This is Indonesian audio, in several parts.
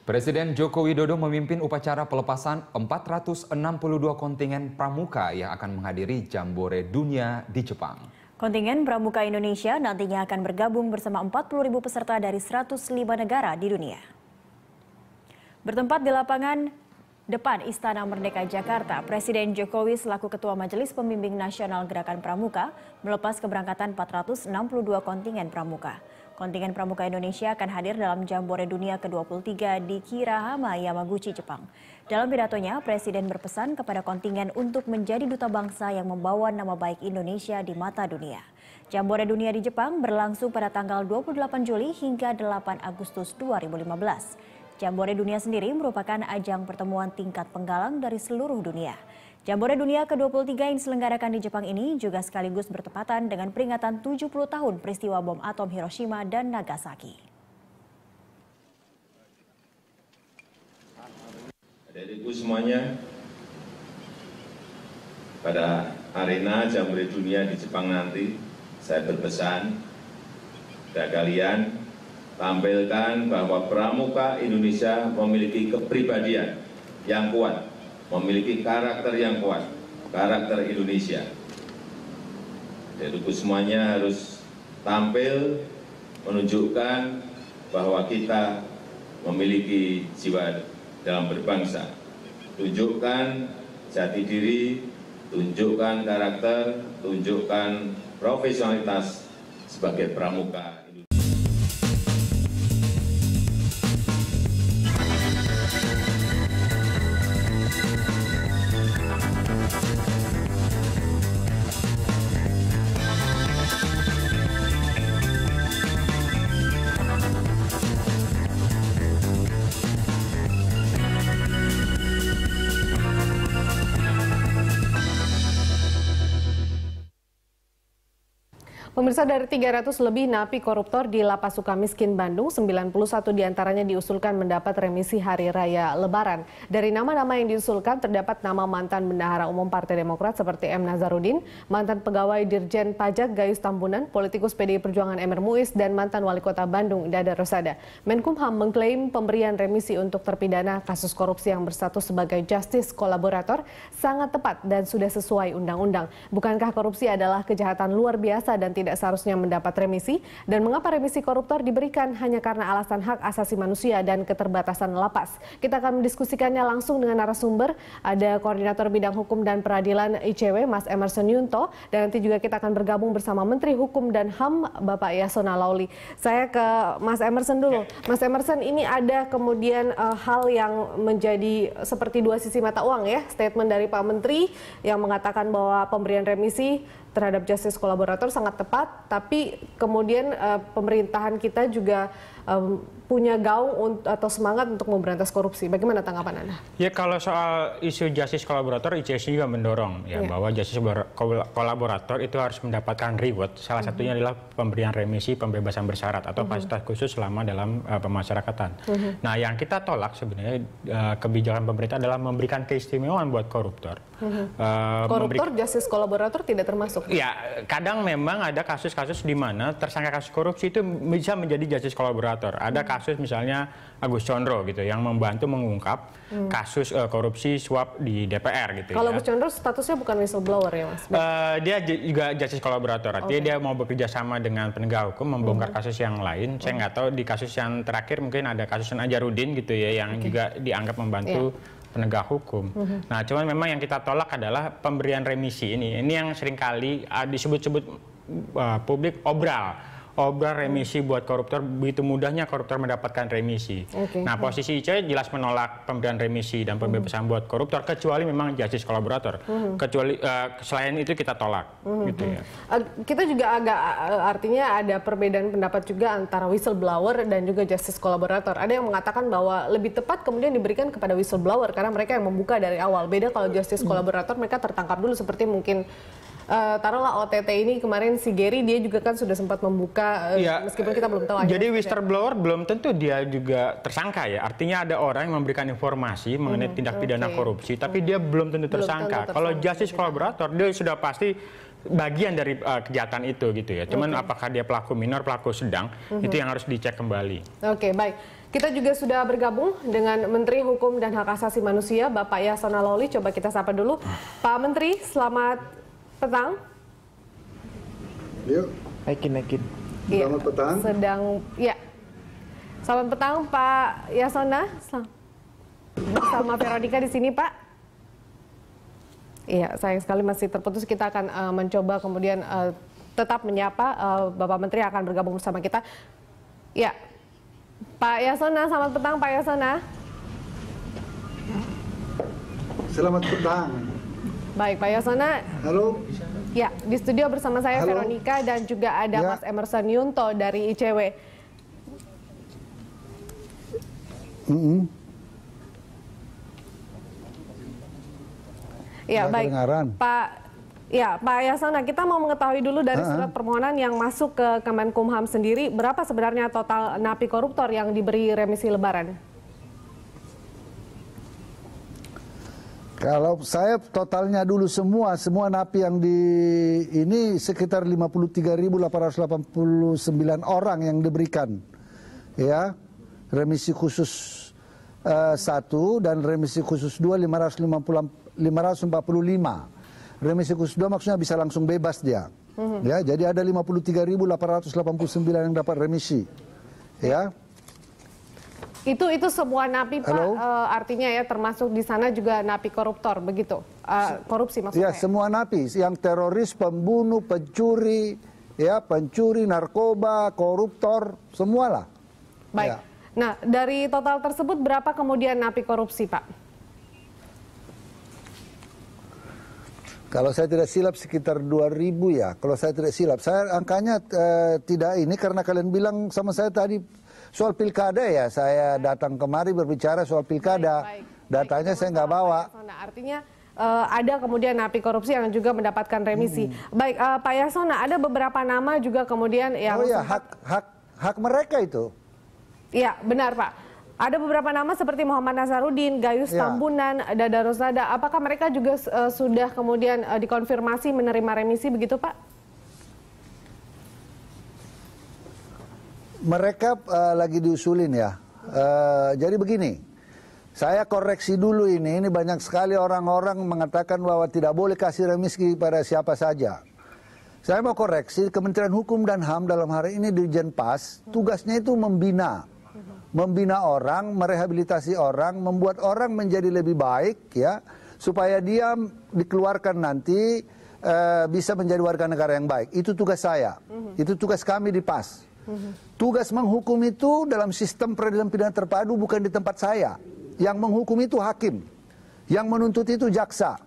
Presiden Joko Widodo memimpin upacara pelepasan 462 kontingen pramuka yang akan menghadiri Jambore Dunia di Jepang. Kontingen pramuka Indonesia nantinya akan bergabung bersama ribu peserta dari 105 negara di dunia. Bertempat di lapangan depan Istana Merdeka Jakarta, Presiden Jokowi selaku Ketua Majelis Pembimbing Nasional Gerakan Pramuka melepas keberangkatan 462 kontingen pramuka. Kontingen Pramuka Indonesia akan hadir dalam Jambore Dunia ke-23 di Kirahama, Yamaguchi, Jepang. Dalam pidatonya, Presiden berpesan kepada kontingen untuk menjadi duta bangsa yang membawa nama baik Indonesia di mata dunia. Jambore Dunia di Jepang berlangsung pada tanggal 28 Juli hingga 8 Agustus 2015. Jambore Dunia sendiri merupakan ajang pertemuan tingkat penggalang dari seluruh dunia. Jambore Dunia ke-23 yang diselenggarakan di Jepang ini juga sekaligus bertepatan dengan peringatan 70 tahun peristiwa bom atom Hiroshima dan Nagasaki. Adik-adikku semuanya, pada arena Jambore Dunia di Jepang nanti, saya berpesan kepada kalian tampilkan bahwa pramuka Indonesia memiliki kepribadian yang kuat memiliki karakter yang kuat, karakter Indonesia. Jadi semuanya harus tampil menunjukkan bahwa kita memiliki jiwa dalam berbangsa. Tunjukkan jati diri, tunjukkan karakter, tunjukkan profesionalitas sebagai pramuka. Pemirsa dari 300 lebih napi koruptor di Lapas Suka Miskin Bandung, 91 diantaranya diusulkan mendapat remisi Hari Raya Lebaran. Dari nama-nama yang diusulkan terdapat nama mantan Bendahara Umum Partai Demokrat seperti M. Nazarudin, mantan pegawai Dirjen Pajak Gayus Tambunan, politikus PDI Perjuangan Emer Muiz, dan mantan Wali Kota Bandung Dada Rosada. Menkumham mengklaim pemberian remisi untuk terpidana kasus korupsi yang bersatu sebagai justice kolaborator sangat tepat dan sudah sesuai undang-undang. Bukankah korupsi adalah kejahatan luar biasa dan tidak salah seharusnya mendapat remisi dan mengapa remisi koruptor diberikan hanya karena alasan hak asasi manusia dan keterbatasan lapas. Kita akan mendiskusikannya langsung dengan narasumber, ada Koordinator Bidang Hukum dan Peradilan ICW, Mas Emerson Yunto, dan nanti juga kita akan bergabung bersama Menteri Hukum dan HAM, Bapak Yasona Lauli. Saya ke Mas Emerson dulu. Ya. Mas Emerson, ini ada kemudian uh, hal yang menjadi seperti dua sisi mata uang ya, statement dari Pak Menteri yang mengatakan bahwa pemberian remisi terhadap justice kolaborator sangat tepat, tapi kemudian uh, pemerintahan kita juga um, punya gaung atau semangat untuk memberantas korupsi. Bagaimana tanggapan Anda? Ya kalau soal isu justice kolaborator, ICS juga mendorong ya, ya. bahwa justice kolaborator itu harus mendapatkan reward. Salah -hmm. satunya adalah pemberian remisi, pembebasan bersyarat atau -hmm. fasilitas khusus selama dalam uh, pemasyarakatan. -hmm. Nah, yang kita tolak sebenarnya uh, kebijakan pemerintah adalah memberikan keistimewaan buat koruptor. uh, koruptor memberi... justice kolaborator tidak termasuk. Ya, kadang memang ada kasus-kasus di mana tersangka kasus korupsi itu bisa menjadi justice kolaborator. Ada -hmm kasus misalnya Agus Chondro gitu yang membantu mengungkap hmm. kasus uh, korupsi suap di DPR gitu. Kalau ya. Agus Chondro statusnya bukan whistleblower ya mas? Uh, dia juga justice collaborator, artinya okay. dia mau bekerja sama dengan penegak hukum membongkar hmm. kasus yang lain. Hmm. Saya nggak tahu di kasus yang terakhir mungkin ada kasus Najarudin gitu ya yang okay. juga dianggap membantu. Yeah penegak hukum. Mm -hmm. Nah, cuman memang yang kita tolak adalah pemberian remisi ini. Ini yang seringkali uh, disebut-sebut uh, publik obral obat remisi buat koruptor begitu mudahnya koruptor mendapatkan remisi. Okay. Nah posisi ICW jelas menolak pemberian remisi dan pembebasan hmm. buat koruptor kecuali memang justice kolaborator. Hmm. Kecuali uh, selain itu kita tolak. Hmm. hmm gitu hmm. ya. Uh, kita juga agak uh, artinya ada perbedaan pendapat juga antara whistleblower dan juga justice kolaborator. Ada yang mengatakan bahwa lebih tepat kemudian diberikan kepada whistleblower karena mereka yang membuka dari awal. Beda kalau justice hmm. kolaborator mereka tertangkap dulu seperti mungkin uh, taruhlah OTT ini kemarin si Gary dia juga kan sudah sempat membuka uh, ya, meskipun kita belum tahu. Eh, jadi whistleblower ya. belum tentu dia juga tersangka ya. Artinya ada orang yang memberikan informasi mengenai hmm, tindak pidana korupsi, tapi hmm. dia belum tentu tersangka. Belum tentu tersangka. Kalau justice collaborator dia sudah pasti bagian dari uh, kejahatan itu gitu ya. Cuman okay. apakah dia pelaku minor, pelaku sedang, -hmm. itu yang harus dicek kembali. Oke, okay, baik. Kita juga sudah bergabung dengan Menteri Hukum dan Hak Asasi Manusia, Bapak Yasona Loli. Coba kita sapa dulu. Pak Menteri, selamat petang. Yuk. Naikin, naikin. Iya. Selamat petang. Sedang, ya. Selamat petang Pak Yasona. Sama Veronica di sini Pak. Iya, sayang sekali masih terputus. Kita akan uh, mencoba kemudian uh, tetap menyapa uh, Bapak Menteri akan bergabung bersama kita. Ya, Pak Yasona, selamat petang Pak Yasona. Selamat petang. Baik, Pak Yasona. Halo. Ya, di studio bersama saya Halo. Veronica dan juga ada ya. Mas Emerson Yunto dari ICW. Mm -hmm. Ya, baik. Pak Ya, Pak Yasona, kita mau mengetahui dulu dari surat permohonan yang masuk ke Kemenkumham sendiri, berapa sebenarnya total napi koruptor yang diberi remisi lebaran? Kalau saya totalnya dulu semua, semua napi yang di ini sekitar 53.889 orang yang diberikan. Ya, remisi khusus uh, eh, 1 dan remisi khusus 2 550, 545. Remisi khusus 2 maksudnya bisa langsung bebas dia. Mm -hmm. Ya, jadi ada 53.889 yang dapat remisi. Ya. Itu itu semua napi Pak uh, artinya ya termasuk di sana juga napi koruptor begitu. Uh, korupsi maksudnya. Ya, semua napi yang teroris, pembunuh, pencuri, ya, pencuri narkoba, koruptor, semualah. Baik. Ya. Nah, dari total tersebut berapa kemudian napi korupsi, Pak? Kalau saya tidak silap sekitar 2000 ya. Kalau saya tidak silap, saya angkanya uh, tidak ini karena kalian bilang sama saya tadi Soal pilkada ya, saya datang kemari berbicara soal pilkada. Baik, baik. Datanya baik, saya nggak bawa. Artinya uh, ada kemudian napi korupsi yang juga mendapatkan remisi. Hmm. Baik, uh, Pak Yasona, ada beberapa nama juga kemudian yang Oh ya, sempat... hak hak hak mereka itu. Iya, benar, Pak. Ada beberapa nama seperti Muhammad Nazarudin, Gayus ya. Tambunan, Dada Rosada. Apakah mereka juga uh, sudah kemudian uh, dikonfirmasi menerima remisi begitu, Pak? mereka uh, lagi diusulin ya. Uh, jadi begini, saya koreksi dulu ini. Ini banyak sekali orang-orang mengatakan bahwa tidak boleh kasih remisi kepada siapa saja. Saya mau koreksi, Kementerian Hukum dan HAM dalam hari ini di Jenpas, tugasnya itu membina. Membina orang, merehabilitasi orang, membuat orang menjadi lebih baik ya. Supaya dia dikeluarkan nanti uh, bisa menjadi warga negara yang baik. Itu tugas saya. Mhm. Itu tugas kami di PAS. Tugas menghukum itu dalam sistem peradilan pidana terpadu bukan di tempat saya. Yang menghukum itu hakim. Yang menuntut itu jaksa.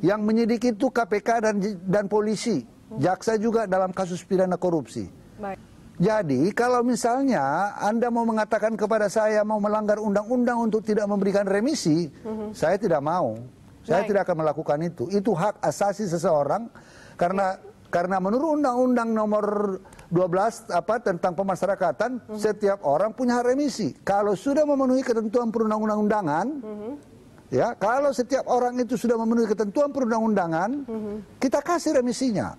Yang menyidik itu KPK dan dan polisi. Jaksa juga dalam kasus pidana korupsi. Baik. Jadi kalau misalnya Anda mau mengatakan kepada saya mau melanggar undang-undang untuk tidak memberikan remisi, mm-hmm. saya tidak mau. Saya Baik. tidak akan melakukan itu. Itu hak asasi seseorang karena ya. Karena menurut Undang-Undang Nomor 12 apa tentang pemasyarakatan, mm-hmm. setiap orang punya hak remisi. Kalau sudah memenuhi ketentuan perundang-undangan, mm-hmm. ya kalau setiap orang itu sudah memenuhi ketentuan perundang-undangan, mm-hmm. kita kasih remisinya.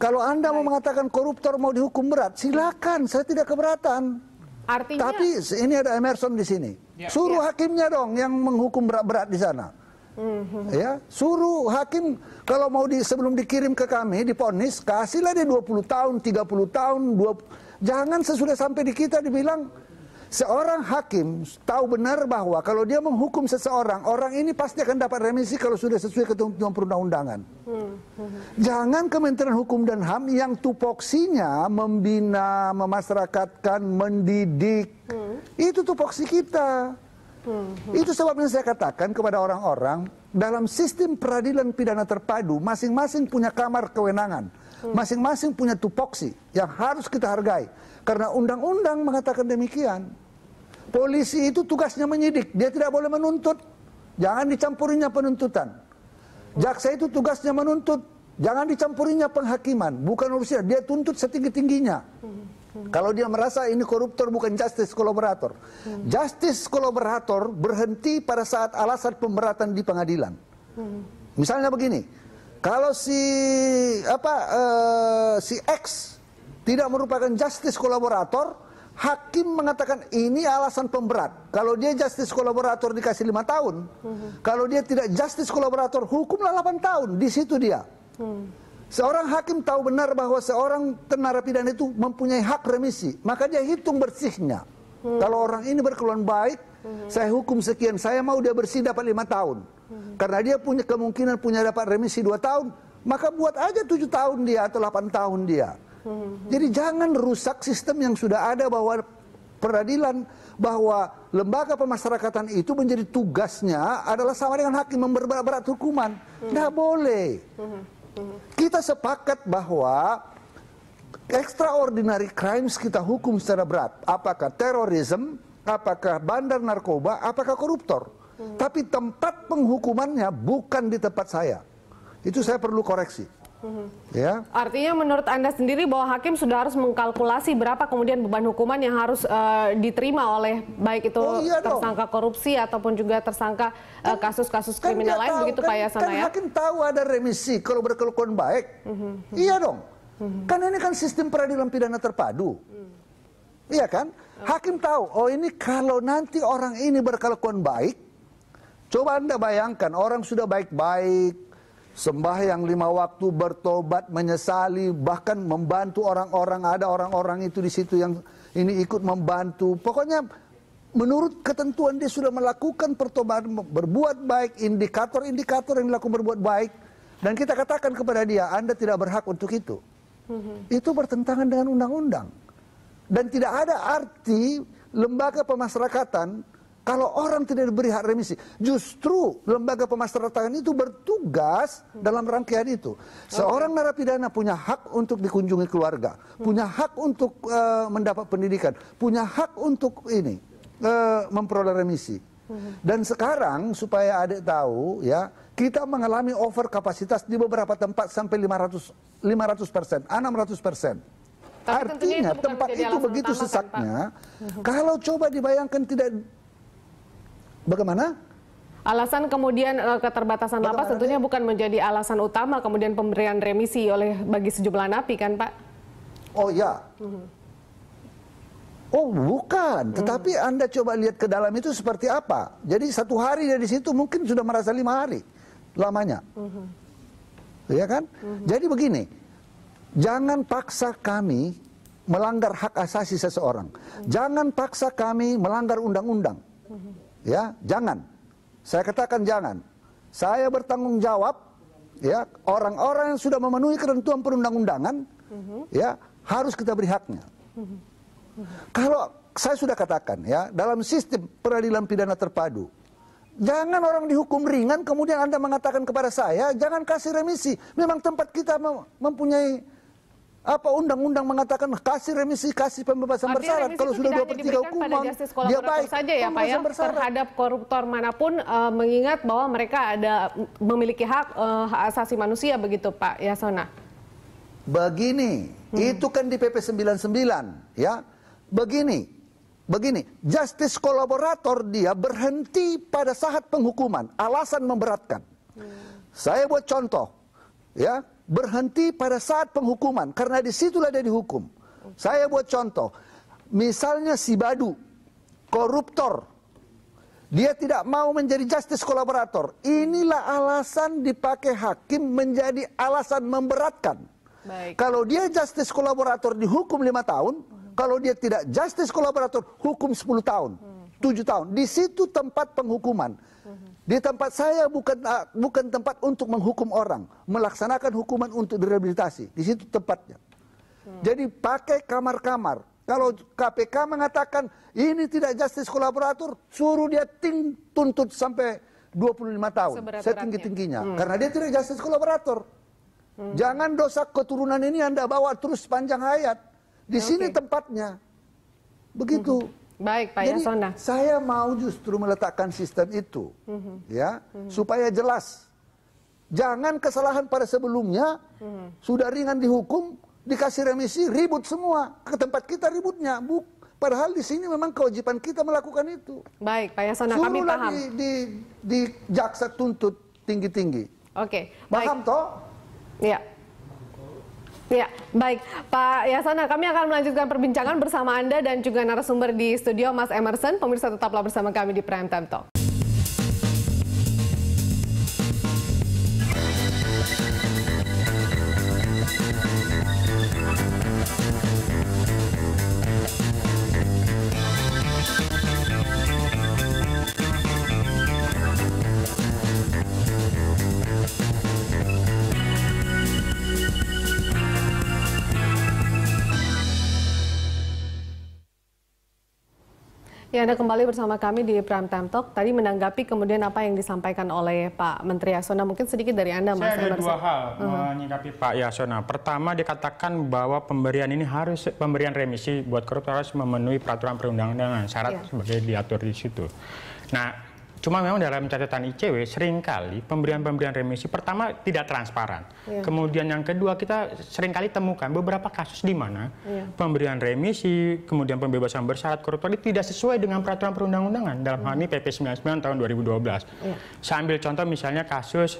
Kalau anda Baik. mau mengatakan koruptor mau dihukum berat, silakan. Saya tidak keberatan. Artinya. Tapi ini ada Emerson di sini. Ya, Suruh ya. hakimnya dong yang menghukum berat-berat di sana. Mm-hmm. Ya, suruh hakim kalau mau di sebelum dikirim ke kami diponis kasihlah dia 20 tahun, 30 tahun, 20, jangan sesudah sampai di kita dibilang seorang hakim tahu benar bahwa kalau dia menghukum seseorang, orang ini pasti akan dapat remisi kalau sudah sesuai ketentuan perundang-undangan. Mm-hmm. Jangan Kementerian Hukum dan HAM yang tupoksinya membina, memasyarakatkan, mendidik. Mm. Itu tupoksi kita. Hmm. Itu sebabnya saya katakan kepada orang-orang dalam sistem peradilan pidana terpadu masing-masing punya kamar kewenangan, mhm. masing-masing punya tupoksi yang harus kita hargai karena undang-undang mengatakan demikian. Polisi itu tugasnya menyidik, dia tidak boleh menuntut. Jangan dicampurinya penuntutan. Jaksa itu tugasnya menuntut, jangan dicampurinya penghakiman, bukan urusnya, dia tuntut setinggi-tingginya. Hmm. Hmm. Kalau dia merasa ini koruptor bukan justice kolaborator. Hmm. Justice kolaborator berhenti pada saat alasan pemberatan di pengadilan. Hmm. Misalnya begini, kalau si apa uh, si X tidak merupakan justice kolaborator, hakim mengatakan ini alasan pemberat. Kalau dia justice kolaborator dikasih lima tahun, hmm. kalau dia tidak justice kolaborator hukumlah 8 tahun. Di situ dia. Hmm. Seorang hakim tahu benar bahwa seorang pidana itu mempunyai hak remisi, maka dia hitung bersihnya. Hmm. Kalau orang ini berkeluhan baik, hmm. saya hukum sekian, saya mau dia bersih dapat lima tahun. Hmm. Karena dia punya kemungkinan punya dapat remisi dua tahun, maka buat aja tujuh tahun dia atau delapan tahun dia. Hmm. Jadi jangan rusak sistem yang sudah ada bahwa peradilan bahwa lembaga pemasyarakatan itu menjadi tugasnya adalah sama dengan hakim memberat-berat hukuman. Tidak hmm. boleh. Hmm. Kita sepakat bahwa extraordinary crimes kita hukum secara berat. Apakah terorisme, apakah bandar narkoba, apakah koruptor. Hmm. Tapi tempat penghukumannya bukan di tempat saya. Itu saya perlu koreksi ya artinya menurut anda sendiri bahwa hakim sudah harus mengkalkulasi berapa kemudian beban hukuman yang harus uh, diterima oleh baik itu oh, iya tersangka dong. korupsi ataupun juga tersangka eh, kan- kasus-kasus uh, kan, kriminal lain tahu, begitu kan, pak Yasana kan ya hakim tahu ada remisi kalau berkelakuan baik hmm. iya dong hmm. kan ini kan sistem peradilan pidana terpadu mhm. iya kan hakim tahu oh ini kalau nanti orang ini berkelakuan baik Coba Anda bayangkan orang sudah baik-baik, sembah yang lima waktu, bertobat, menyesali, bahkan membantu orang-orang. Ada orang-orang itu di situ yang ini ikut membantu. Pokoknya menurut ketentuan dia sudah melakukan pertobatan, berbuat baik, indikator-indikator yang dilakukan berbuat baik. Dan kita katakan kepada dia, Anda tidak berhak untuk itu. Mm-hmm. Itu bertentangan dengan undang-undang. Dan tidak ada arti lembaga pemasyarakatan kalau orang tidak diberi hak remisi, justru lembaga pemasyarakatan itu bertugas dalam rangkaian itu. Seorang narapidana punya hak untuk dikunjungi keluarga, punya hak untuk uh, mendapat pendidikan, punya hak untuk ini uh, memperoleh remisi. Dan sekarang supaya adik tahu ya, kita mengalami over kapasitas di beberapa tempat sampai 500 500 persen, 600 persen. Artinya tempat itu begitu kan, sesaknya. kalau coba dibayangkan tidak Bagaimana? Alasan kemudian eh, keterbatasan lapas tentunya ini? bukan menjadi alasan utama kemudian pemberian remisi oleh bagi sejumlah napi kan Pak? Oh ya. -hmm. Oh bukan, hmm. tetapi Anda coba lihat ke dalam itu seperti apa. Jadi satu hari dari situ mungkin sudah merasa lima hari lamanya. Mm -hmm. Ya kan? -hmm. Jadi begini, jangan paksa kami melanggar hak asasi seseorang. -hmm. Jangan paksa kami melanggar undang-undang. -hmm. Ya, jangan. Saya katakan jangan. Saya bertanggung jawab ya, orang-orang yang sudah memenuhi ketentuan perundang-undangan mhm. ya, harus kita beri haknya. Mhm. Kalau saya sudah katakan ya, dalam sistem peradilan pidana terpadu Jangan orang dihukum ringan kemudian Anda mengatakan kepada saya jangan kasih remisi. Memang tempat kita mempunyai apa undang-undang mengatakan kasih remisi, kasih pembebasan bersyarat kalau sudah dua pertiga hukuman, dia ya baik. Saja ya Pak ya terhadap koruptor manapun uh, mengingat bahwa mereka ada memiliki hak uh, hak asasi manusia begitu Pak Yasona. Begini, hmm. itu kan di PP 99 ya. Begini, begini, justice kolaborator dia berhenti pada saat penghukuman, alasan memberatkan. Hmm. Saya buat contoh, ya berhenti pada saat penghukuman karena disitulah dia dihukum. Saya buat contoh, misalnya si Badu, koruptor, dia tidak mau menjadi justice kolaborator. Inilah alasan dipakai hakim menjadi alasan memberatkan. Baik. Kalau dia justice kolaborator dihukum lima tahun, hmm. kalau dia tidak justice kolaborator hukum 10 tahun, hmm. tahun. Di situ tempat penghukuman. Hmm. Di tempat saya bukan ah, bukan tempat untuk menghukum orang, melaksanakan hukuman untuk direhabilitasi. Di situ tempatnya. Hmm. Jadi pakai kamar-kamar. Kalau KPK mengatakan ini tidak justice kolaborator, suruh dia ting tuntut sampai 25 tahun Saya tinggi tingginya hmm. karena dia tidak justice kolaborator. Hmm. Jangan dosa keturunan ini Anda bawa terus sepanjang hayat. Di okay. Ya, sini tempatnya. Begitu. Hmm. Baik, Pak Yasona. Saya mau justru meletakkan sistem itu, mm-hmm. ya, mm-hmm. supaya jelas. Jangan kesalahan pada sebelumnya mm-hmm. sudah ringan dihukum, dikasih remisi, ribut semua ke tempat kita ributnya, bu. Padahal di sini memang kewajiban kita melakukan itu. Baik, Pak Yasona, Suruh kami paham. Di, di, di jaksa tuntut tinggi-tinggi. Oke, okay, Paham toh? Iya. Ya, baik Pak Yasana, kami akan melanjutkan perbincangan bersama Anda dan juga narasumber di studio Mas Emerson. Pemirsa tetaplah bersama kami di Prime Time Talk. Ya, Anda kembali bersama kami di Prime Time Talk. Tadi menanggapi kemudian apa yang disampaikan oleh Pak Menteri Yasona. Mungkin sedikit dari Anda, Mas. Saya ada dua hal uh -huh. menyikapi Pak Yasona. Pertama, dikatakan bahwa pemberian ini harus, pemberian remisi buat koruptor harus memenuhi peraturan perundang-undangan. Syarat ya. sebagai diatur di situ. Nah, Cuma memang dalam catatan ICW seringkali pemberian-pemberian remisi pertama tidak transparan. Yeah. Kemudian yang kedua kita seringkali temukan beberapa kasus di mana yeah. pemberian remisi, kemudian pembebasan bersyarat koruptor tidak sesuai dengan peraturan perundang-undangan dalam hal ini PP 99 tahun 2012. Yeah. Saya ambil contoh misalnya kasus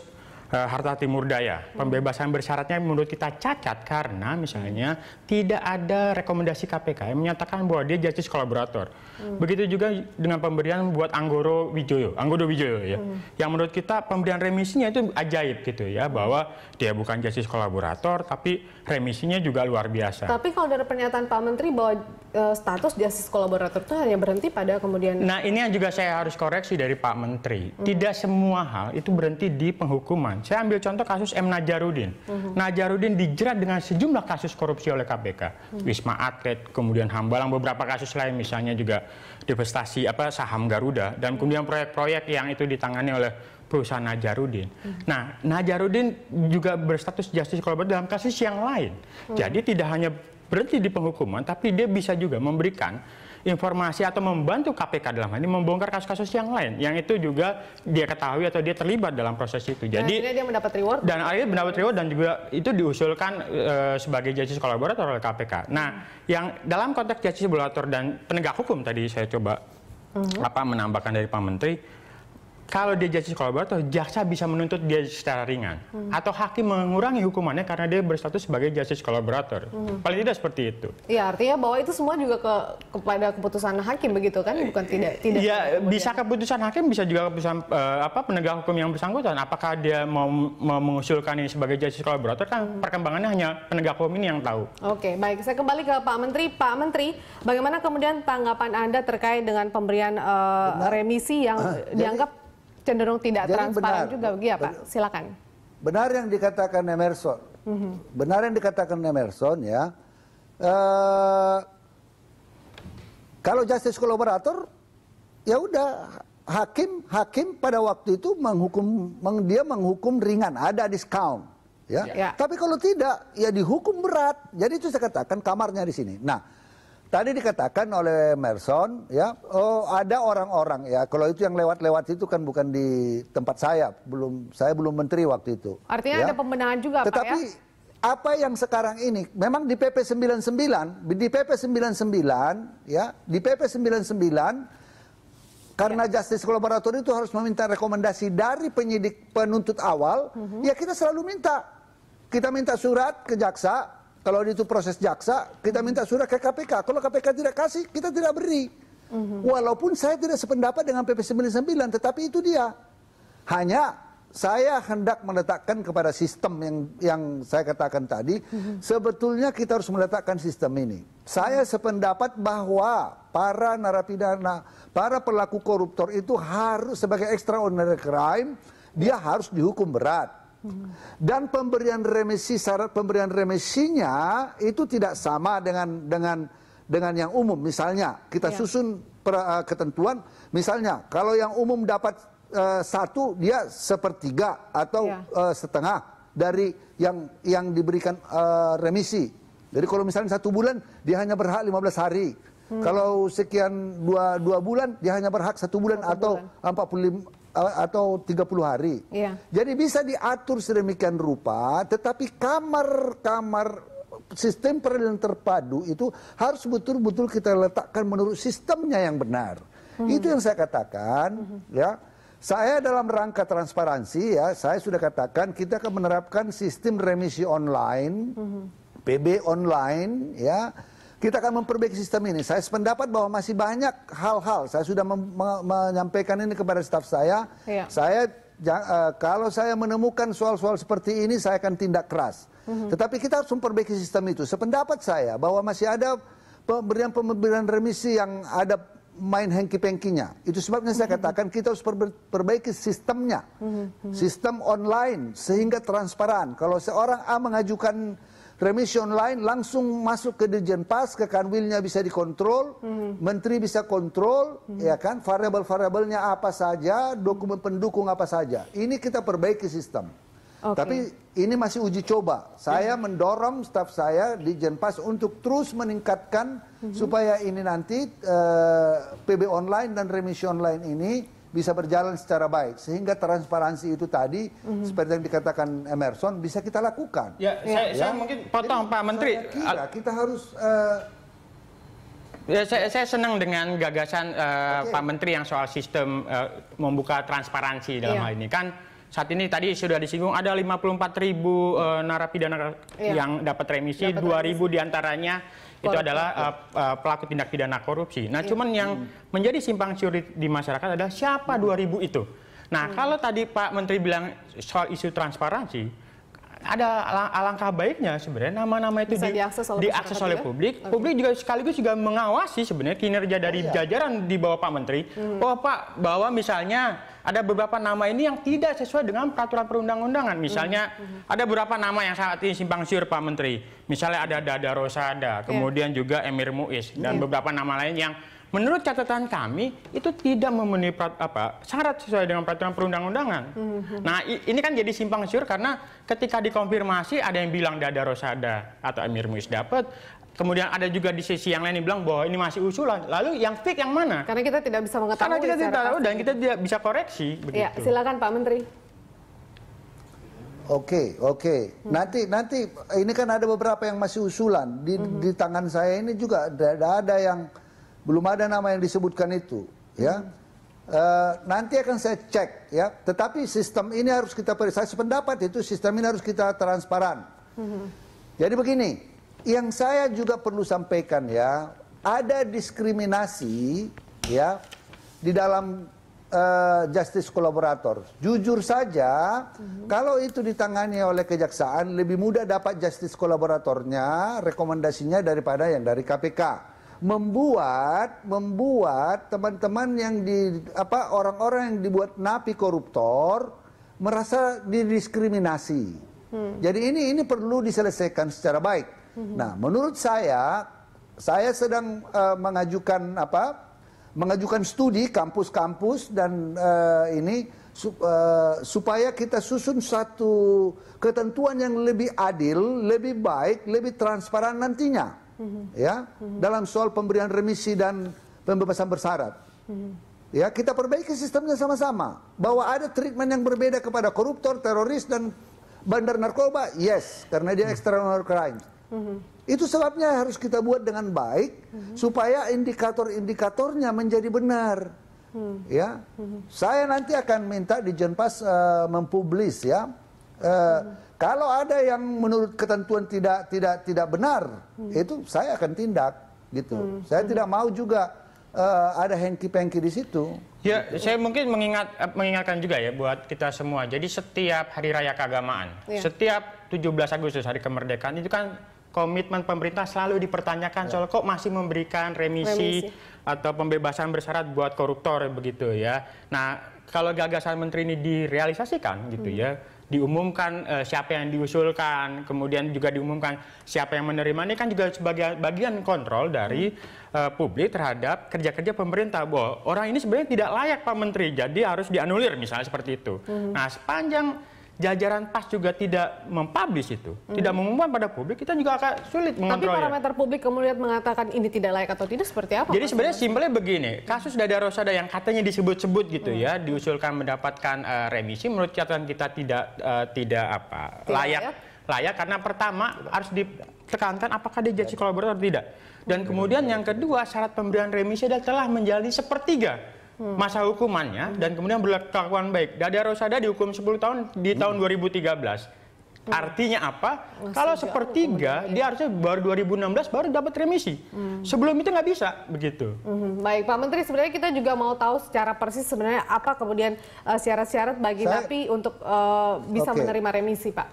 Eh, harta timur daya. Hmm. Pembebasan bersyaratnya menurut kita cacat karena misalnya hmm. tidak ada rekomendasi KPK yang menyatakan bahwa dia justice kolaborator. Hmm. Begitu juga dengan pemberian buat Anggoro Wijoyo, Anggoro Wijoyo ya. Hmm. Yang menurut kita pemberian remisinya itu ajaib gitu ya bahwa dia bukan justice kolaborator tapi remisinya juga luar biasa. Tapi kalau dari pernyataan Pak Menteri bahwa Eh, status justice kolaborator itu hanya berhenti pada kemudian Nah, ini yang juga saya harus koreksi dari Pak Menteri. Mm -hmm. Tidak semua hal itu berhenti di penghukuman. Saya ambil contoh kasus M Najarudin. Mm -hmm. Najarudin dijerat dengan sejumlah kasus korupsi oleh KPK. Mm -hmm. Wisma Atlet, kemudian Hambalang, beberapa kasus lain misalnya juga divestasi apa saham Garuda dan kemudian proyek-proyek yang itu ditangani oleh perusahaan Najarudin. Hmm. Nah, Najarudin juga berstatus justice collaborator dalam kasus yang lain. Hmm. Jadi tidak hanya berhenti di penghukuman, tapi dia bisa juga memberikan informasi atau membantu KPK dalam hal ini membongkar kasus-kasus yang lain yang itu juga dia ketahui atau dia terlibat dalam proses itu. Jadi dan dia mendapat reward dan akhirnya mendapat reward dan juga itu diusulkan e, sebagai justice kolaborator oleh KPK. Nah, yang dalam konteks justice kolaborator dan penegak hukum tadi saya coba -hmm. apa menambahkan dari Pak Menteri kalau dia justice kolaborator, jaksa bisa menuntut dia secara ringan. Hmm. Atau hakim mengurangi hukumannya karena dia berstatus sebagai justice kolaborator. Hmm. Paling tidak seperti itu. Iya, artinya bahwa itu semua juga ke kepada keputusan hakim begitu kan, bukan tidak tidak. Ya, bisa keputusan hakim, bisa juga keputusan uh, apa penegak hukum yang bersangkutan. Apakah dia mau, mau mengusulkan ini sebagai justice kolaborator kan hmm. perkembangannya hanya penegak hukum ini yang tahu. Oke, baik. Saya kembali ke Pak Menteri. Pak Menteri, bagaimana kemudian tanggapan Anda terkait dengan pemberian uh, remisi yang ah, dianggap cenderung tidak Jadi transparan benar, juga bagi ya, Pak. Silakan. Benar yang dikatakan Emerson. Mm-hmm. Benar yang dikatakan Emerson ya. Uh, kalau justice kolaborator ya udah hakim hakim pada waktu itu menghukum meng, dia menghukum ringan, ada diskon. Ya. ya. ya. Tapi kalau tidak ya dihukum berat. Jadi itu saya katakan kamarnya di sini. Nah, Tadi dikatakan oleh Merson, ya, oh, ada orang-orang ya. Kalau itu yang lewat-lewat itu kan bukan di tempat saya, belum saya belum menteri waktu itu. Artinya ya. ada pembenahan juga, Tetapi, Pak ya? apa yang sekarang ini memang di PP 99 di PP 99 ya di PP 99 karena ya. justice kolaborator itu harus meminta rekomendasi dari penyidik penuntut awal uh mhm. -huh. ya kita selalu minta kita minta surat ke jaksa kalau itu proses jaksa, kita minta surat ke KPK. Kalau KPK tidak kasih, kita tidak beri. Mm -hmm. Walaupun saya tidak sependapat dengan PP 99, tetapi itu dia. Hanya saya hendak meletakkan kepada sistem yang yang saya katakan tadi, mm -hmm. sebetulnya kita harus meletakkan sistem ini. Saya mhm. sependapat bahwa para narapidana, para pelaku koruptor itu harus sebagai extraordinary crime, dia harus dihukum berat. Dan pemberian remisi syarat pemberian remisinya itu tidak sama dengan dengan dengan yang umum. Misalnya kita ya. susun per, uh, ketentuan, misalnya kalau yang umum dapat uh, satu dia sepertiga atau ya. uh, setengah dari yang yang diberikan uh, remisi. Jadi kalau misalnya satu bulan dia hanya berhak 15 hari. Hmm. Kalau sekian dua, dua bulan dia hanya berhak satu bulan satu atau bulan. Eh, atau 30 hari. Iya. Jadi bisa diatur sedemikian rupa, tetapi kamar-kamar sistem peradilan terpadu itu harus betul-betul kita letakkan menurut sistemnya yang benar. Hmm. Itu yang saya katakan, hmm. ya. Saya dalam rangka transparansi ya, saya sudah katakan kita akan menerapkan sistem remisi online, hmm. PB online ya kita akan memperbaiki sistem ini. Saya sependapat bahwa masih banyak hal-hal. Saya sudah menyampaikan ini kepada staf saya. Ya. Saya uh, kalau saya menemukan soal-soal seperti ini, saya akan tindak keras. Mm -hmm. Tetapi kita harus memperbaiki sistem itu. Sependapat saya bahwa masih ada pemberian-pemberian remisi yang ada main hengki-pengkinya. Itu sebabnya saya mhm. katakan kita harus perbaiki sistemnya. Mhm. Mhm. Sistem online sehingga transparan. Kalau seorang A mengajukan remisi online langsung masuk ke Dirjen Pas, ke Kanwilnya bisa dikontrol, hmm. menteri bisa kontrol, hmm. ya kan? Variabel-variabelnya apa saja, dokumen pendukung apa saja. Ini kita perbaiki sistem. Okay. Tapi ini masih uji coba. Saya hmm. mendorong staf saya di Jenpas untuk terus meningkatkan hmm. supaya ini nanti uh, eh, PB online dan remisi online ini bisa berjalan secara baik sehingga transparansi itu tadi mm-hmm. seperti yang dikatakan Emerson bisa kita lakukan. Ya, ya. Saya, ya. mungkin potong Jadi, Pak Menteri. Saya kira kita harus uh, Ya, saya, saya senang dengan gagasan uh, eh, okay. Pak Menteri yang soal sistem uh, membuka transparansi dalam yeah. hal ini kan saat ini tadi sudah disinggung ada 54 ribu uh, narapidana yeah. yang dapat remisi, dapat 2000 diantaranya itu adalah uh, pelaku tindak pidana korupsi. Nah, iya. cuman yang hmm. menjadi simpang siur di masyarakat adalah siapa 2000 itu. Nah, hmm. kalau tadi Pak Menteri bilang soal isu transparansi, ada alangkah baiknya sebenarnya nama-nama itu Bisa diakses oleh, diakses oleh ya? publik. Okay. Publik juga sekaligus juga mengawasi sebenarnya kinerja dari oh, iya. jajaran di bawah Pak Menteri. Hmm. Oh Pak, bahwa misalnya ada beberapa nama ini yang tidak sesuai dengan peraturan perundang-undangan. Misalnya hmm. Hmm. ada beberapa nama yang saat ini simpang siur Pak Menteri. Misalnya ada Dada Rosada, iya. kemudian yeah. juga Emir Muiz dan yeah. beberapa nama lain yang Menurut catatan kami itu tidak memenuhi prat, apa syarat sesuai dengan peraturan perundang-undangan. Mm -hmm. Nah, ini kan jadi simpang siur karena ketika dikonfirmasi ada yang bilang Dada Rosada atau Amir Muiz dapat, Kemudian ada juga di sisi yang lain yang bilang bahwa ini masih usulan. Lalu yang fake yang mana? Karena kita tidak bisa mengetahui. Karena kita tidak tahu dan kita tidak bisa koreksi. Begitu. Ya, silakan Pak Menteri. Oke, okay, oke. Okay. Hmm. Nanti, nanti ini kan ada beberapa yang masih usulan di, hmm. di tangan saya ini juga ada, ada yang belum ada nama yang disebutkan itu ya hmm. nanti akan saya cek ya tetapi sistem ini harus kita periksa sependapat itu sistem ini harus kita transparan jadi begini yang saya juga perlu sampaikan ya ada diskriminasi ya di dalam eh, justice kolaborator. Jujur saja, mm-hmm. kalau itu ditangani oleh kejaksaan, lebih mudah dapat justice kolaboratornya, rekomendasinya daripada yang dari KPK membuat membuat teman-teman yang di apa orang-orang yang dibuat napi koruptor merasa didiskriminasi. Hmm. Jadi ini ini perlu diselesaikan secara baik. Hmm. Nah, menurut saya saya sedang uh, mengajukan apa? mengajukan studi kampus-kampus dan uh, ini sup, uh, eh, supaya kita susun satu ketentuan yang lebih adil, lebih baik, lebih transparan nantinya ya dalam soal pemberian remisi dan pembebasan bersyarat. Ya, kita perbaiki sistemnya sama-sama. Bahwa ada treatment yang berbeda kepada koruptor, teroris dan bandar narkoba, yes, karena dia extraordinary crime. Itu sebabnya harus kita buat dengan baik supaya indikator-indikatornya menjadi benar. Ya. Saya nanti akan minta di Jenpas uh, mempublis ya. Uh, kalau ada yang menurut ketentuan tidak tidak tidak benar, hmm. itu saya akan tindak gitu. Hmm. Saya hmm. tidak mau juga uh, ada hengki-pengki di situ. Ya, gitu. saya mungkin mengingat eh, mengingatkan juga ya buat kita semua. Jadi setiap hari raya keagamaan, ya. setiap 17 Agustus hari kemerdekaan itu kan komitmen pemerintah selalu dipertanyakan ya. soal kok masih memberikan remisi, remisi atau pembebasan bersyarat buat koruptor begitu ya. Nah, kalau gagasan menteri ini direalisasikan gitu hmm. ya diumumkan e, siapa yang diusulkan, kemudian juga diumumkan siapa yang menerima ini kan juga sebagai bagian kontrol dari e, publik terhadap kerja-kerja pemerintah bahwa orang ini sebenarnya tidak layak Pak Menteri, jadi harus dianulir misalnya seperti itu. Hmm. Nah, sepanjang jajaran PAS juga tidak mempublish itu, hmm. tidak mengumumkan pada publik, kita juga akan sulit mengontrol. Tapi parameter publik kemudian mengatakan ini tidak layak atau tidak seperti apa? Jadi sebenarnya simpelnya begini, kasus Dada Rosada yang katanya disebut-sebut gitu hmm. ya, diusulkan mendapatkan uh, remisi, menurut catatan kita tidak uh, tidak apa tidak layak. layak layak karena pertama harus ditekankan apakah dia jadi kolaborator atau tidak. Dan kemudian yang kedua syarat pemberian remisi adalah telah menjalani sepertiga Hmm. masa hukumannya hmm. dan kemudian berkelakuan baik. Dada Rosada dihukum 10 tahun di tahun 2013. Hmm. Artinya apa? Masih oh, Kalau sepertiga, iya. dia harusnya baru 2016 baru dapat remisi. Hmm. Sebelum itu nggak bisa, begitu. Hmm. Baik, Pak Menteri, sebenarnya kita juga mau tahu secara persis sebenarnya apa kemudian eh, syarat-syarat uh, syarat -syarat bagi Saya... napi untuk uh, bisa okay. menerima remisi, Pak.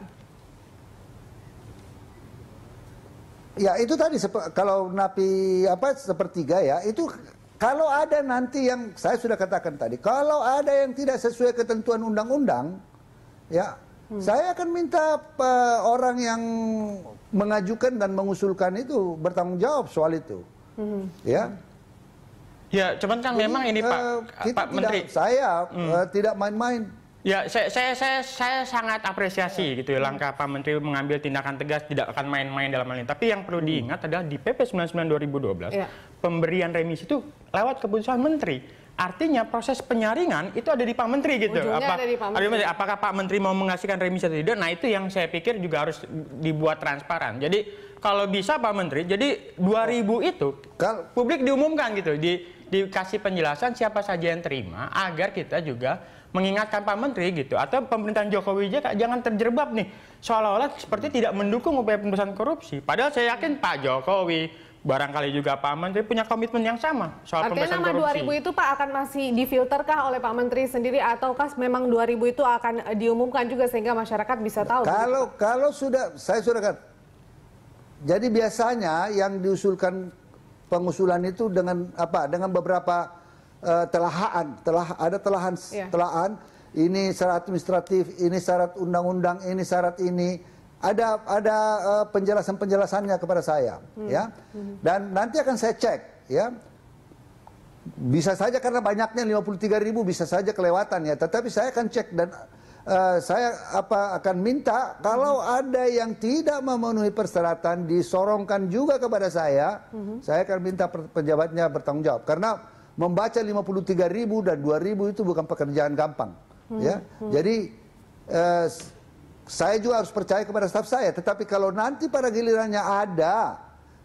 Ya itu tadi kalau napi apa sepertiga ya itu kalau ada nanti yang saya sudah katakan tadi, kalau ada yang tidak sesuai ketentuan undang-undang, ya hmm. saya akan minta uh, orang yang mengajukan dan mengusulkan itu bertanggung jawab soal itu, hmm. ya. Ya, cuman kan memang ini uh, Pak, Pak tidak, Menteri. Saya hmm. uh, tidak main-main. Ya, saya, saya, saya, saya sangat apresiasi gitu ya langkah Pak Menteri mengambil tindakan tegas tidak akan main-main dalam hal ini. Tapi yang perlu hmm. diingat adalah di PP 99 2012 ya. pemberian remisi itu lewat keputusan menteri. Artinya proses penyaringan itu ada di Pak Menteri gitu. Ujungnya Apa, di Pak Menteri. Apakah Pak Menteri mau mengasihkan remisi atau tidak? Nah itu yang saya pikir juga harus dibuat transparan. Jadi kalau bisa Pak Menteri, jadi 2000 itu kan publik diumumkan gitu, di, dikasih penjelasan siapa saja yang terima agar kita juga mengingatkan Pak Menteri gitu atau pemerintahan Jokowi JK jangan terjerbab nih seolah-olah seperti tidak mendukung upaya pemberantasan korupsi. Padahal saya yakin Pak Jokowi barangkali juga Pak Menteri punya komitmen yang sama soal Artinya pemberantasan nama korupsi. 2000 itu Pak akan masih difilterkah oleh Pak Menteri sendiri ataukah memang 2000 itu akan eh, diumumkan juga sehingga masyarakat bisa tahu? Kalau gitu, kalau sudah saya sudah kan. Jadi biasanya yang diusulkan pengusulan itu dengan apa? Dengan beberapa uh, eh, telahan, telah ada telahan, yeah. telahan. Ini syarat administratif, ini syarat undang-undang, ini syarat ini. Ada ada uh, eh, penjelasan penjelasannya kepada saya, hmm. ya. Hmm. Dan nanti akan saya cek, ya. Bisa saja karena banyaknya 53 ribu bisa saja kelewatan ya. Tetapi saya akan cek dan uh, saya apa akan minta kalau hmm. ada yang tidak memenuhi persyaratan disorongkan juga kepada saya. Hmm. Saya akan minta pejabatnya bertanggung jawab karena membaca 53 ribu dan 2 ribu itu bukan pekerjaan gampang. Hmm. Ya, hmm. jadi eh, saya juga harus percaya kepada staf saya. Tetapi kalau nanti pada gilirannya ada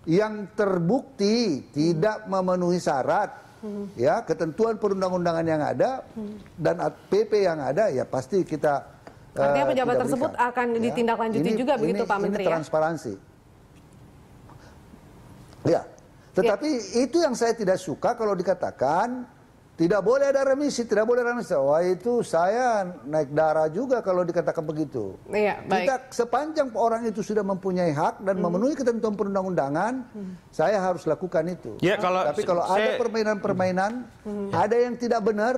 yang terbukti tidak hmm. memenuhi syarat, hmm. ya ketentuan perundang-undangan yang ada hmm. dan PP yang ada, ya pasti kita Artinya eh, pejabat tersebut berikan. akan ya. ditindaklanjuti ya, juga ini, begitu Pak Menteri ini transparansi. ya? transparansi. Tetapi ya. itu yang saya tidak suka kalau dikatakan tidak boleh ada remisi, tidak boleh ada remisi. Wah oh, itu saya naik darah juga kalau dikatakan begitu. Iya, Kita sepanjang orang itu sudah mempunyai hak dan hmm. memenuhi ketentuan perundang-undangan, hmm. saya harus lakukan itu. Ya, kalau Tapi kalau saya, ada permainan-permainan, hmm. hmm. ada yang tidak benar,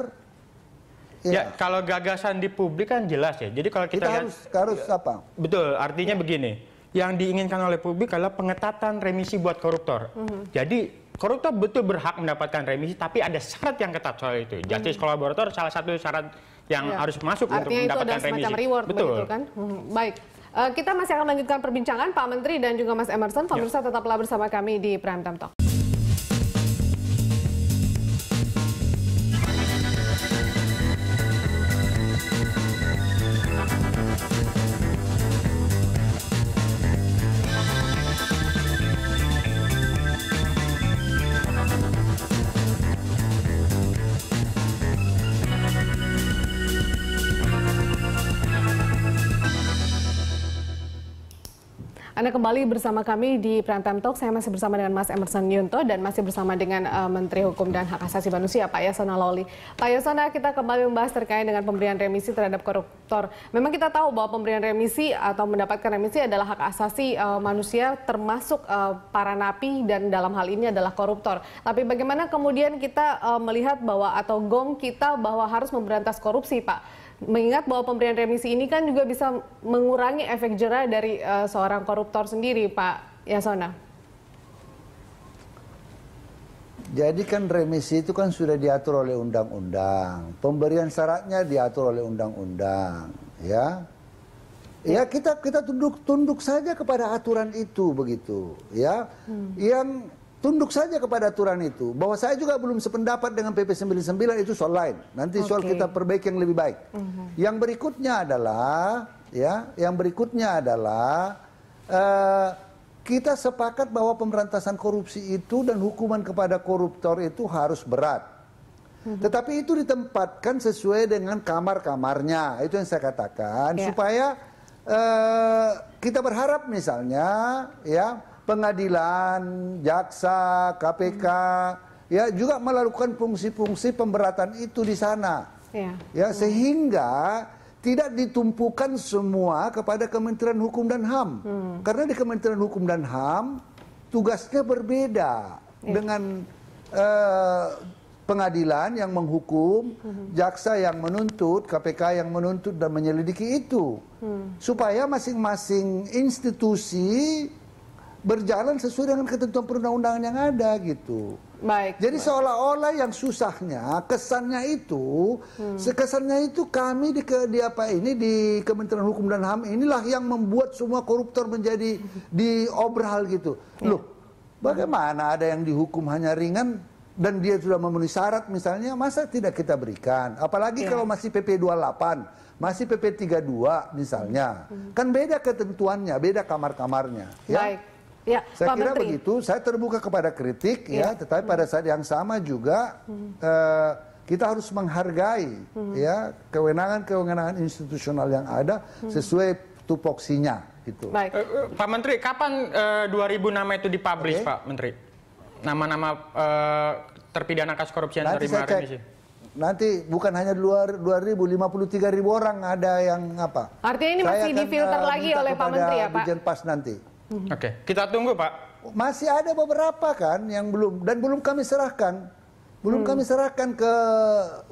Ya. ya, kalau gagasan di publik kan jelas ya. Jadi kalau kita, kita lihat, harus harus apa? Betul, artinya ya. begini yang diinginkan oleh publik adalah pengetatan remisi buat koruptor. Mm -hmm. Jadi koruptor betul berhak mendapatkan remisi, tapi ada syarat yang ketat soal itu. Mhm. Justice mm -hmm. kolaborator salah satu syarat yang ya. harus masuk Artinya untuk mendapatkan itu ada remisi. Reward betul begitu, kan? Hmm, baik. Eh, kita masih akan lanjutkan perbincangan Pak Menteri dan juga Mas Emerson. Pemirsa ya. tetaplah bersama kami di Prime Time Talk. Anda kembali bersama kami di Primetime Talk. Saya masih bersama dengan Mas Emerson Yunto dan masih bersama dengan uh, Menteri Hukum dan Hak Asasi Manusia Pak Yasona Loli. Pak Yasona, kita kembali membahas terkait dengan pemberian remisi terhadap koruptor. Memang kita tahu bahwa pemberian remisi atau mendapatkan remisi adalah hak asasi uh, manusia termasuk uh, para napi dan dalam hal ini adalah koruptor. Tapi bagaimana kemudian kita uh, melihat bahwa atau gong kita bahwa harus memberantas korupsi, Pak? mengingat bahwa pemberian remisi ini kan juga bisa mengurangi efek jerah dari uh, seorang koruptor sendiri, Pak Yasona. Jadi kan remisi itu kan sudah diatur oleh undang-undang. Pemberian syaratnya diatur oleh undang-undang, ya. Ya kita kita tunduk tunduk saja kepada aturan itu begitu, ya. Hmm. Yang tunduk saja kepada aturan itu. Bahwa saya juga belum sependapat dengan PP 99 itu soal lain. Nanti okay. soal kita perbaiki yang lebih baik. Mm -hmm. Yang berikutnya adalah ya, yang berikutnya adalah uh, kita sepakat bahwa pemberantasan korupsi itu dan hukuman kepada koruptor itu harus berat. Mhm. Tetapi itu ditempatkan sesuai dengan kamar-kamarnya. Itu yang saya katakan yeah. supaya uh, kita berharap misalnya ya pengadilan, jaksa, KPK, ya juga melakukan fungsi-fungsi pemberatan itu di sana. Ya. ya hmm. sehingga tidak ditumpukan semua kepada Kementerian Hukum dan HAM. Hmm. Karena di Kementerian Hukum dan HAM tugasnya berbeda yeah. dengan eh, pengadilan yang menghukum, hmm. jaksa yang menuntut, KPK yang menuntut dan menyelidiki itu. Hmm. Supaya masing-masing institusi berjalan sesuai dengan ketentuan perundang-undangan yang ada gitu. Baik. Jadi seolah-olah yang susahnya kesannya itu hmm. kesannya itu kami di ke, di apa ini di Kementerian Hukum dan HAM inilah yang membuat semua koruptor menjadi diobral gitu. Ya. Loh, bagaimana ada yang dihukum hanya ringan dan dia sudah memenuhi syarat misalnya masa tidak kita berikan apalagi ya. kalau masih PP 28 masih PP 32 misalnya -hmm. kan beda ketentuannya beda kamar-kamarnya ya Baik. Ya, saya Pak kira Menteri. begitu. Saya terbuka kepada kritik ya, ya tetapi pada saat yang sama juga hmm. uh, kita harus menghargai hmm. ya kewenangan-kewenangan institusional yang ada hmm. sesuai tupoksinya itu. Baik. Uh, uh, Pak Menteri, kapan uh, 2000 nama itu dipublish, okay. Pak Menteri? Nama-nama uh, terpidana kasus korupsi yang terima remisi nanti bukan hanya luar 2053 ribu orang ada yang apa. Artinya ini masih difilter lagi oleh Pak Menteri ya Pak? Pas nanti. Hmm. Oke, okay. kita tunggu Pak. Masih ada beberapa kan yang belum dan belum kami serahkan, belum hmm. kami serahkan ke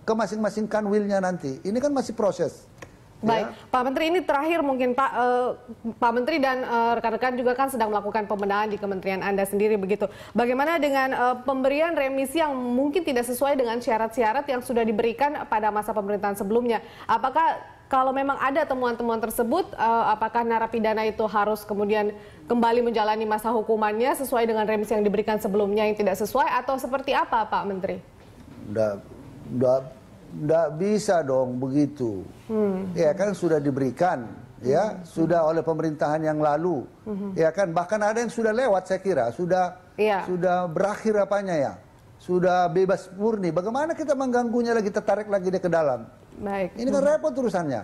ke masing-masing kanwilnya nanti. Ini kan masih proses. Ya. Baik, ya. Pak Menteri ini terakhir mungkin Pak eh, Pak Menteri dan eh, rekan-rekan eh, juga kan sedang melakukan pembenahan di kementerian Anda sendiri begitu. Bagaimana dengan eh, pemberian remisi yang mungkin tidak sesuai dengan syarat-syarat yang sudah diberikan pada masa pemerintahan sebelumnya? Apakah kalau memang ada temuan-temuan tersebut, uh, apakah narapidana itu harus kemudian kembali menjalani masa hukumannya sesuai dengan remisi yang diberikan sebelumnya yang tidak sesuai atau seperti apa, Pak Menteri? Nggak, nggak, nggak bisa dong begitu. Hmm. Ya kan sudah diberikan ya hmm. sudah oleh pemerintahan yang lalu hmm. ya kan bahkan ada yang sudah lewat saya kira sudah yeah. sudah berakhir apanya ya sudah bebas murni bagaimana kita mengganggunya lagi tertarik lagi dia ke dalam Baik. Ini kan repot urusannya.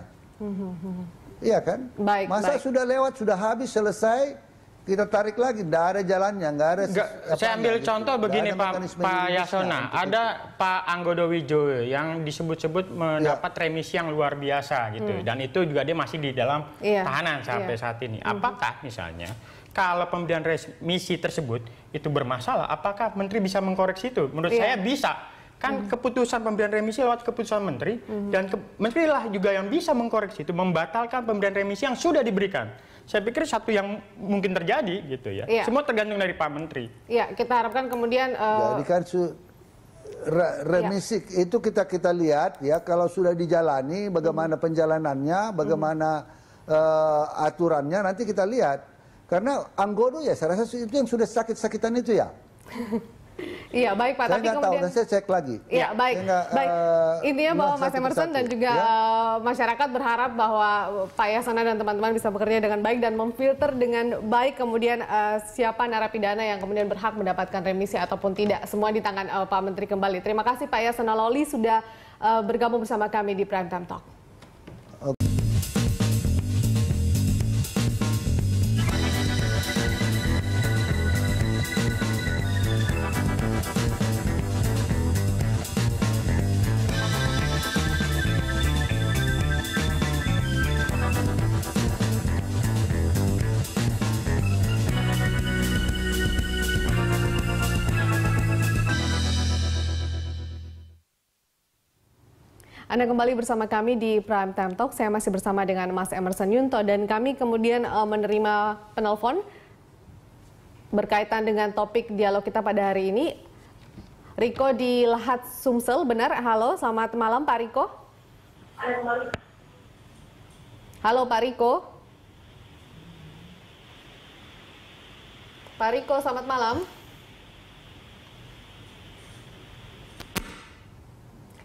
Iya kan? Baik. Masa baik. sudah lewat, sudah habis, selesai, kita tarik lagi, nggak ada jalannya, nggak ada. Nggak, saya ambil gitu. contoh nggak begini Pak pa Yasona, gitu. ada Pak Anggodo Wijoyo yang disebut-sebut iya. mendapat ya. remisi yang luar biasa gitu, hmm. dan itu juga dia masih di dalam ya. tahanan sampai ya. saat ini. Hmm. Apakah misalnya kalau pemberian remisi tersebut itu bermasalah, apakah Menteri bisa mengkoreksi itu? Menurut iya. saya bisa Kan hmm. keputusan pemberian remisi lewat keputusan menteri hmm. dan ke menteri lah juga yang bisa mengkoreksi itu membatalkan pemberian remisi yang sudah diberikan. Saya pikir satu yang mungkin terjadi gitu ya. ya. Semua tergantung dari Pak Menteri. Iya, kita harapkan kemudian uh... Eh, Jadi ya, kan re remisi ya. itu kita kita lihat ya kalau sudah dijalani bagaimana hmm. penjalanannya, bagaimana hmm. uh, aturannya nanti kita lihat. Karena Anggono ya saya rasa itu yang sudah sakit-sakitan itu ya. Iya baik Pak. Saya Tapi nggak tahu dan saya cek lagi. Iya ya, baik. Gak, baik. Uh, Intinya bahwa Mas Emerson dan juga ya? masyarakat berharap bahwa Pak Yasona dan teman-teman bisa bekerja dengan baik dan memfilter dengan baik kemudian uh, siapa narapidana yang kemudian berhak mendapatkan remisi ataupun tidak. Semua di tangan uh, Pak Menteri kembali. Terima kasih Pak Yasona Loli sudah uh, bergabung bersama kami di Prime Time Talk. Okay. Anda kembali bersama kami di Prime Time Talk. Saya masih bersama dengan Mas Emerson Yunto dan kami kemudian uh, menerima penelpon berkaitan dengan topik dialog kita pada hari ini. Riko di Lahat Sumsel, benar? Halo, selamat malam Pak Riko. Halo Pak Riko. Pak Riko, selamat malam.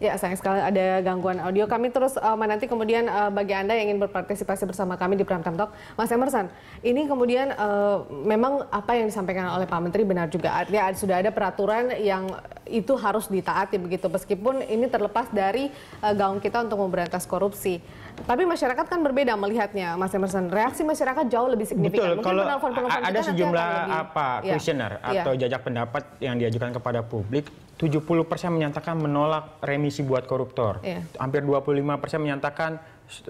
Ya, sayang sekali ada gangguan audio. Kami terus uh, menanti kemudian uh, bagi Anda yang ingin berpartisipasi bersama kami di Program Talk. Mas Emerson, ini kemudian uh, memang apa yang disampaikan oleh Pak Menteri benar juga. Artinya sudah ada peraturan yang itu harus ditaati begitu. Meskipun ini terlepas dari uh, gaung kita untuk memberantas korupsi. Tapi masyarakat kan berbeda melihatnya, Mas Emerson. Reaksi masyarakat jauh lebih signifikan. Betul, Mungkin kalau penelpon -penelpon ada sejumlah lebih, apa kuesioner iya. ya. atau ya. jajak pendapat yang diajukan kepada publik, 70% menyatakan menolak remisi buat koruptor. Ya. Hampir 25% menyatakan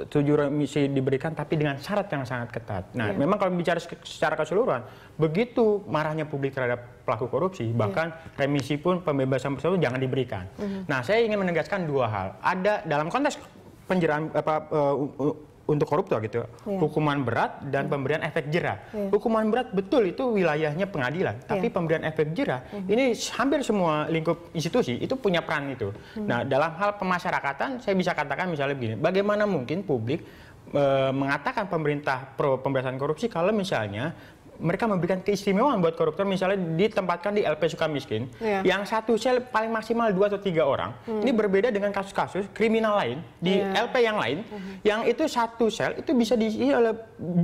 tujuh remisi diberikan tapi dengan syarat yang sangat ketat. Nah, ya. memang kalau bicara secara keseluruhan, begitu marahnya publik terhadap pelaku korupsi, iya. bahkan ya. remisi pun pembebasan bersyarat jangan diberikan. Uh mhm. -huh. Nah, saya ingin menegaskan dua hal. Ada dalam konteks penjeraan apa uh, untuk koruptor gitu yeah. hukuman berat dan yeah. pemberian efek jera yeah. Iya. hukuman berat betul itu wilayahnya pengadilan iya. tapi pemberian efek jera mm -hmm. ini hampir semua lingkup institusi itu punya peran itu mm -hmm. nah dalam hal pemasyarakatan saya bisa katakan misalnya begini bagaimana mungkin publik eh, mengatakan pemerintah pro pemberantasan korupsi kalau misalnya mereka memberikan keistimewaan buat koruptor misalnya ditempatkan di LP suka miskin yeah. yang satu sel paling maksimal dua atau tiga orang hmm. ini berbeda dengan kasus-kasus kriminal lain di yeah. LP yang lain mm -hmm. yang itu satu sel itu bisa diisi oleh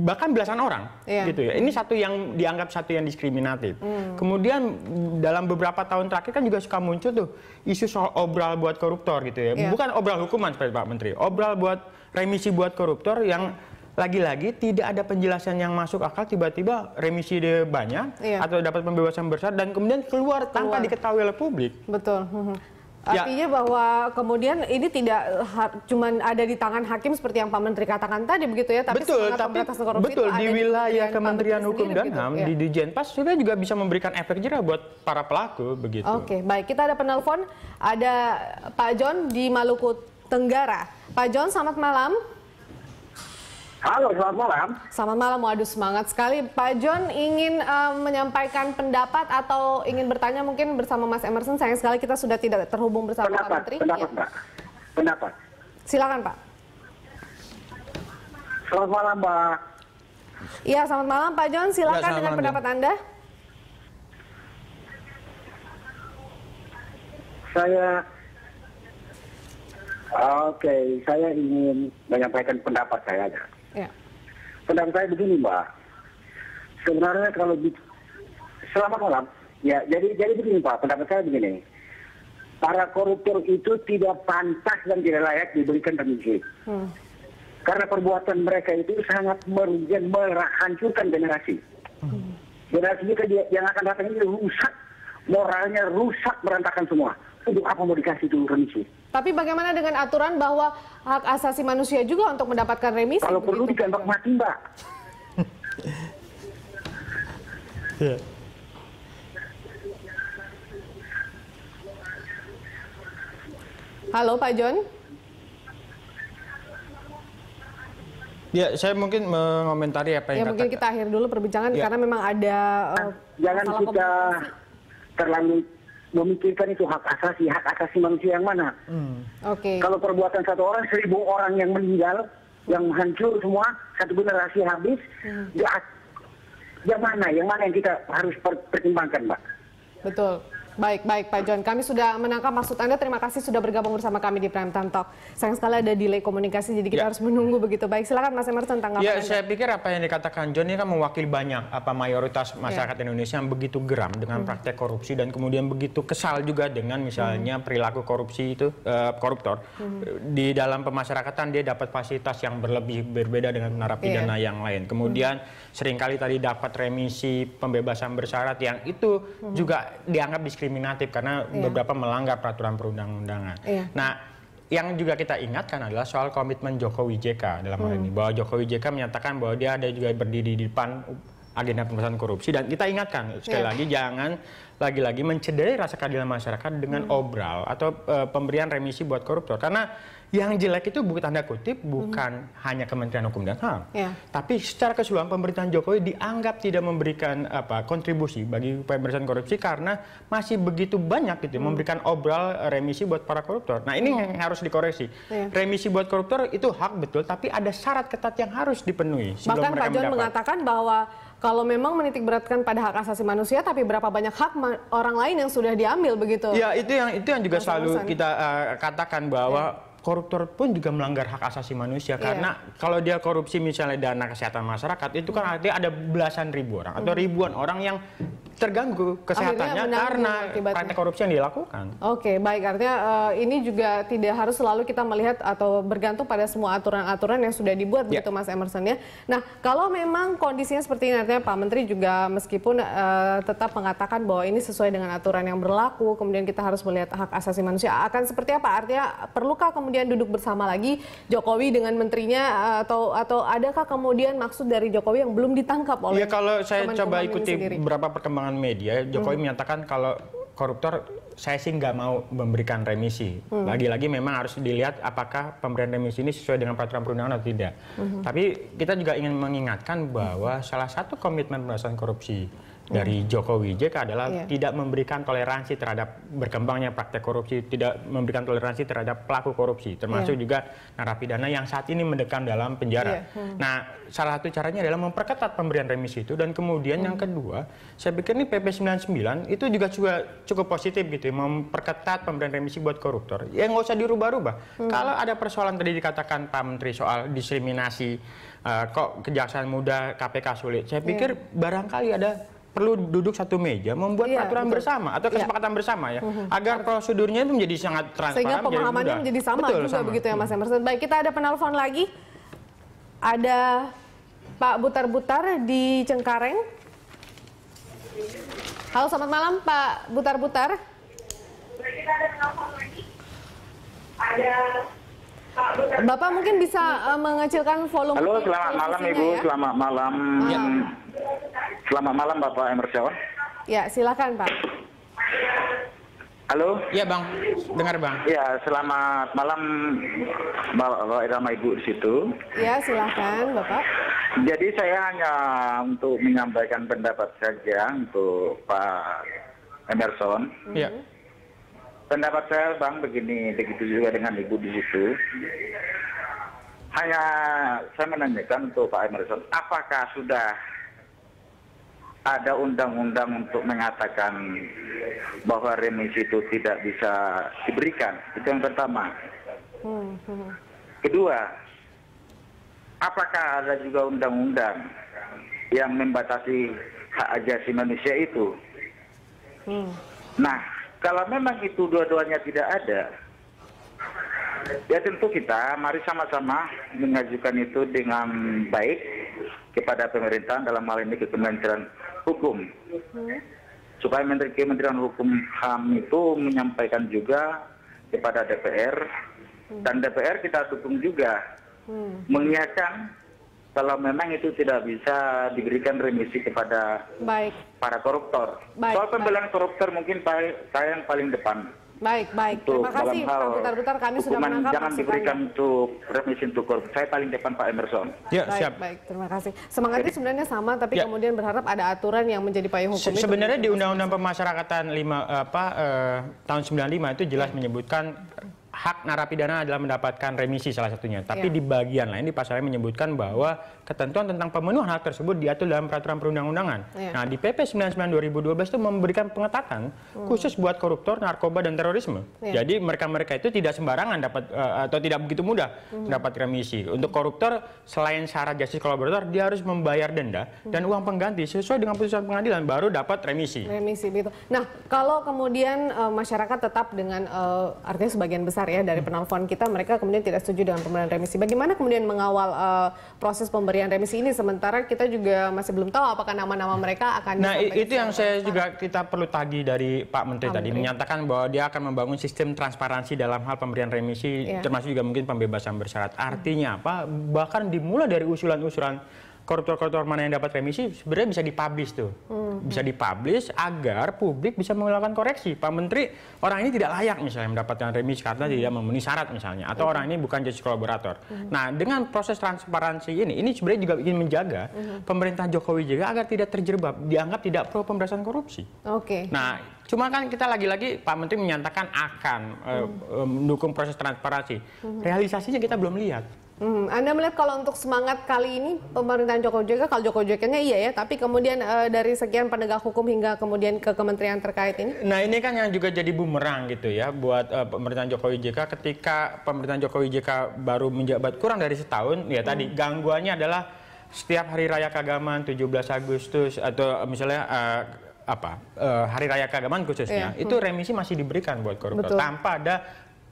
bahkan belasan orang yeah. gitu ya ini satu yang dianggap satu yang diskriminatif hmm. kemudian dalam beberapa tahun terakhir kan juga suka muncul tuh isu soal obral buat koruptor gitu ya yeah. bukan obral hukuman seperti Pak Menteri obral buat remisi buat koruptor yang lagi-lagi tidak ada penjelasan yang masuk akal tiba-tiba remisi dia banyak iya. atau dapat pembebasan besar dan kemudian keluar, keluar. tanpa diketahui oleh publik. Betul. Mhm. Ya. Artinya ya. bahwa kemudian ini tidak cuma ada di tangan hakim seperti yang Pak Menteri katakan tadi begitu ya, tapi betul, tapi, betul di wilayah di Kementerian Hukum dan HAM ya. di Pas sudah juga bisa memberikan efek jerah buat para pelaku begitu. Oke, baik kita ada penelpon ada Pak John di Maluku Tenggara. Pak John, selamat malam. Halo, selamat malam. Selamat malam, waduh semangat sekali. Pak John ingin uh, menyampaikan pendapat atau ingin bertanya mungkin bersama Mas Emerson. Sayang sekali kita sudah tidak terhubung bersama pendapat, Pak Menteri. Pendapat, ya. Pak. Pendapat. Silakan, Pak. Selamat malam, Pak. Iya, selamat malam, Pak John. Silakan ya, dengan malam, ya. pendapat ya. Anda. Saya Oke, okay, saya ingin menyampaikan pendapat saya pendapat saya begini Mbak, sebenarnya kalau di, selamat malam, ya jadi jadi begini Pak, pendapat saya begini. Para koruptor itu tidak pantas dan tidak layak diberikan remisi. Hmm. Karena perbuatan mereka itu sangat merugikan, menghancurkan generasi. Hmm. Generasi juga yang akan datang ini rusak, moralnya rusak, berantakan semua untuk apa mau dikasih dulu remisi? Tapi bagaimana dengan aturan bahwa hak asasi manusia juga untuk mendapatkan remisi? Kalau perlu digambak mati, Mbak. Ya. Halo Pak John. Ya, saya mungkin mengomentari apa yang ya, mungkin kita akhir dulu perbincangan ya. karena memang ada uh, jangan kita terlalu memikirkan itu hak asasi, hak asasi manusia yang mana. Hmm. Okay. Kalau perbuatan satu orang, seribu orang yang meninggal, yang hancur semua, satu generasi habis, hmm. ya, ya mana, yang mana yang kita harus pertimbangkan, Mbak? Betul. Baik, baik Pak John. Kami sudah menangkap maksud Anda. Terima kasih sudah bergabung bersama kami di Prime Time Talk. Sayang sekali ada delay komunikasi, jadi kita ya. harus menunggu begitu. Baik, silakan Mas Emerson tanggapan Ya, Anda. saya pikir apa yang dikatakan John ini kan mewakili banyak apa mayoritas ya. masyarakat ya. Indonesia yang begitu geram dengan hmm. praktek korupsi dan kemudian begitu kesal juga dengan misalnya hmm. perilaku korupsi itu uh, koruptor. Hmm. Di dalam pemasyarakatan dia dapat fasilitas yang berlebih berbeda dengan narapidana ya. yang lain. Kemudian hmm seringkali tadi dapat remisi pembebasan bersyarat yang itu hmm. juga dianggap diskriminatif karena yeah. beberapa melanggar peraturan perundang-undangan. Yeah. Nah, yang juga kita ingatkan adalah soal komitmen Jokowi JK dalam hal ini mm. bahwa Jokowi JK menyatakan bahwa dia ada juga berdiri di depan agenda pemerintahan korupsi dan kita ingatkan sekali yeah. lagi jangan lagi-lagi mencederai rasa keadilan masyarakat dengan hmm. obral atau uh, pemberian remisi buat koruptor karena yang jelek itu bukan tanda kutip mhm. bukan hmm. hanya Kementerian Hukum dan HAM, yeah. tapi secara keseluruhan pemerintahan Jokowi dianggap tidak memberikan apa kontribusi bagi pemerintahan korupsi karena masih begitu banyak gitu mm. memberikan obral eh, remisi buat para koruptor. Nah, ini yang harus dikoreksi. Yeah. Remisi buat koruptor itu hak betul, tapi ada syarat ketat yang harus dipenuhi. Bahkan Pak John mengatakan bahwa kalau memang menitik beratkan pada hak asasi manusia tapi berapa banyak hak orang lain yang sudah diambil begitu. Ya, itu yang itu yang juga Masa selalu kita uh, katakan bahwa ya koruptor pun juga melanggar hak asasi manusia yeah. karena kalau dia korupsi misalnya dana kesehatan masyarakat itu kan mm. artinya ada belasan ribu orang atau hmm. ribuan orang yang terganggu kesehatannya karena praktek korupsi yang dilakukan. Oke, okay, baik artinya uh, ini juga tidak harus selalu kita melihat atau bergantung pada semua aturan-aturan yang sudah dibuat yeah. begitu Mas Emerson ya. Nah, kalau memang kondisinya seperti ini artinya Pak Menteri juga meskipun uh, tetap mengatakan bahwa ini sesuai dengan aturan yang berlaku, kemudian kita harus melihat hak asasi manusia akan seperti apa? Artinya perlukah kemudian kemudian duduk bersama lagi Jokowi dengan menterinya eh, atau atau adakah kemudian maksud dari Jokowi yang belum ditangkap oleh? Ya kalau saya Kemen coba ikuti beberapa perkembangan media, Jokowi hmm. menyatakan kalau koruptor saya sih nggak mau memberikan remisi. Hmm. Lagi-lagi hmm. memang harus dilihat apakah pemberian remisi ini sesuai dengan peraturan perundang-undangan atau tidak. Hmm. Tapi kita juga ingin mengingatkan bahwa salah satu komitmen pemberantasan korupsi dari Jokowi JK adalah yeah. tidak memberikan toleransi terhadap berkembangnya praktek korupsi, tidak memberikan toleransi terhadap pelaku korupsi, termasuk yeah. juga narapidana yang saat ini mendekam dalam penjara. Yeah. Hmm. Nah, salah satu caranya adalah memperketat pemberian remisi itu dan kemudian hmm. yang kedua, saya pikir ini PP 99 itu juga juga cukup positif gitu, ya, memperketat pemberian remisi buat koruptor. Ya nggak usah dirubah-rubah. Hmm. Kalau ada persoalan tadi dikatakan Pak Menteri soal diskriminasi uh, kok kejaksaan muda KPK sulit, saya iya. pikir yeah. barangkali ada perlu duduk satu meja membuat iya, peraturan betul. bersama atau iya. kesepakatan iya. bersama ya mm-hmm. agar prosedurnya itu menjadi sangat transparan sehingga pemahamannya menjadi, sama betul, juga sama. begitu ya Mas iya. Emerson. Baik kita ada penelpon lagi ada Pak Butar-Butar di Cengkareng. Halo selamat malam Pak Butar-Butar. Baik kita ada penelpon lagi ada Bapak mungkin bisa uh, mengecilkan volume. Halo, selamat malam Ibu, ya. selamat malam. Ya. Selamat malam Bapak Emerson. Ya, silakan Pak. Halo? Ya Bang, dengar Bang. Ya, selamat malam Bapak Irama Ibu di situ. Ya, silakan Bapak. Jadi saya hanya untuk menyampaikan pendapat saja untuk Pak Emerson. Iya. Mm -hmm pendapat saya bang begini begitu juga dengan ibu di situ hanya saya menanyakan untuk Pak Emerson apakah sudah ada undang-undang untuk mengatakan bahwa remisi itu tidak bisa diberikan itu yang pertama kedua apakah ada juga undang-undang yang membatasi hak ajasi manusia itu hmm. nah kalau memang itu dua-duanya tidak ada, ya tentu kita mari sama-sama mengajukan itu dengan baik kepada pemerintah dalam hal ini ke Kementerian Hukum. Supaya Menteri Kementerian Hukum HAM itu menyampaikan juga kepada DPR dan DPR kita dukung juga hmm. mengingatkan kalau memang itu tidak bisa diberikan remisi kepada baik. para koruptor. Baik, Soal pembelaan koruptor mungkin saya yang paling depan. Baik, baik. Untuk Terima kasih Pak Putar Putar kami sudah menangkap jangan diberikan untuk remisi untuk koruptor. Saya paling depan Pak Emerson. Ya, baik, siap. Baik, terima kasih. Semangatnya Jadi, sebenarnya sama tapi ya. kemudian berharap ada aturan yang menjadi payung hukum. Se sebenarnya itu di Undang-Undang Pemasyarakatan 5 apa eh, tahun 95 itu jelas menyebutkan hak narapidana adalah mendapatkan remisi salah satunya. Tapi ya. di bagian lain di pasalnya menyebutkan bahwa ketentuan tentang pemenuhan hak tersebut diatur dalam peraturan perundang-undangan. Ya. Nah, di PP 99 2012 itu memberikan pengetatan hmm. khusus buat koruptor, narkoba dan terorisme. Ya. Jadi mereka-mereka itu tidak sembarangan dapat uh, atau tidak begitu mudah hmm. dapat remisi. Untuk koruptor selain syarat justice kolaborator dia harus membayar denda hmm. dan uang pengganti sesuai dengan putusan pengadilan baru dapat remisi. Remisi gitu. Nah, kalau kemudian uh, masyarakat tetap dengan uh, artinya sebagian besar ya dari hmm. penelpon kita mereka kemudian tidak setuju dengan pemberian remisi. Bagaimana kemudian mengawal uh, proses pemberian remisi ini sementara kita juga masih belum tahu apakah nama-nama mereka akan Nah, itu yang saya juga kita perlu tagih dari Pak Menteri tadi menyatakan bahwa dia akan membangun sistem transparansi dalam hal pemberian remisi ya. termasuk juga mungkin pembebasan bersyarat. Hmm. Artinya apa? Bahkan dimulai dari usulan-usulan koruptor-koruptor mana yang dapat remisi sebenarnya bisa dipublish tuh. Hmm. Bisa dipublish agar publik bisa melakukan koreksi. Pak Menteri, orang ini tidak layak misalnya mendapatkan remisi karena hmm. tidak memenuhi syarat misalnya atau hmm. orang ini bukan justice kolaborator. Hmm. Nah, dengan proses transparansi ini ini sebenarnya juga ingin menjaga hmm. pemerintah Jokowi juga agar tidak terjerbab dianggap tidak pro pemberantasan korupsi. Oke. Okay. Nah, Cuma kan kita lagi-lagi Pak Menteri menyatakan akan eh, hmm. uh, mendukung proses transparansi. Hmm. Realisasinya kita belum lihat. Hmm, Anda melihat kalau untuk semangat kali ini pemerintahan Joko JK, kalau Joko jk iya ya, tapi kemudian e, dari sekian penegak hukum hingga kemudian ke kementerian terkait ini? Nah ini kan yang juga jadi bumerang gitu ya buat e, pemerintahan Joko JK ketika pemerintahan Joko JK baru menjabat kurang dari setahun, ya hmm. tadi gangguannya adalah setiap hari raya keagamaan 17 Agustus atau misalnya e, apa uh, hari raya keagamaan khususnya yeah. itu hmm. remisi masih diberikan buat koruptor Betul. tanpa ada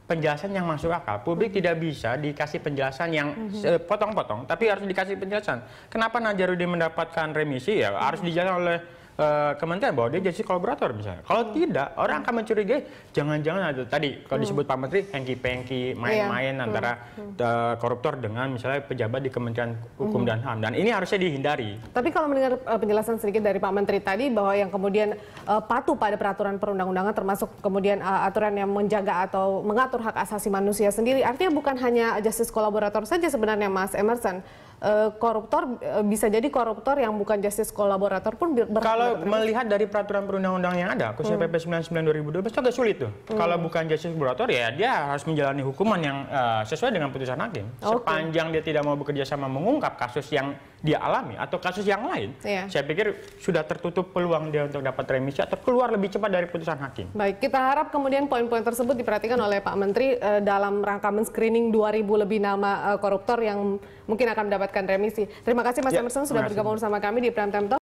penjelasan yang masuk akal. Publik tidak bisa dikasih penjelasan yang mhm. potong-potong, tapi harus dikasih penjelasan. Kenapa Najarudin mendapatkan remisi ya harus dijelaskan oleh uh, kementerian bahwa dia jadi kolaborator misalnya. Kalau hmm. tidak, orang akan mencurigai jangan-jangan ada tadi kalau hmm. disebut Pak Menteri hengki-pengki, iya. main-main yeah. Hmm. antara hmm. uh, koruptor dengan misalnya pejabat di Kementerian Hukum hmm. dan HAM dan ini harusnya dihindari. Tapi kalau mendengar uh, penjelasan sedikit dari Pak Menteri tadi bahwa yang kemudian uh, patuh pada peraturan perundang-undangan termasuk kemudian uh, aturan yang menjaga atau mengatur hak asasi manusia sendiri artinya bukan hanya justice kolaborator saja sebenarnya Mas Emerson Eh, koruptor eh, bisa jadi koruptor yang bukan justice kolaborator pun ber Kalau melihat dari peraturan perundang-undang yang ada, khususnya hmm. PP 99 2012 itu agak sulit tuh. Hmm. Kalau bukan justice kolaborator ya dia harus menjalani hukuman yang uh, sesuai dengan putusan hakim. Okay. Sepanjang dia tidak mau bekerja sama mengungkap kasus yang dia alami atau kasus yang lain, yeah. saya pikir sudah tertutup peluang dia untuk dapat remisi atau keluar lebih cepat dari putusan hakim. Baik, kita harap kemudian poin-poin tersebut diperhatikan oleh Pak Menteri eh, dalam rangka men-screening 2000 lebih nama eh, koruptor yang mungkin akan mendapatkan remisi. Terima kasih Mas ya, Emerson sudah bergabung bersama kami di Prime Time Talk.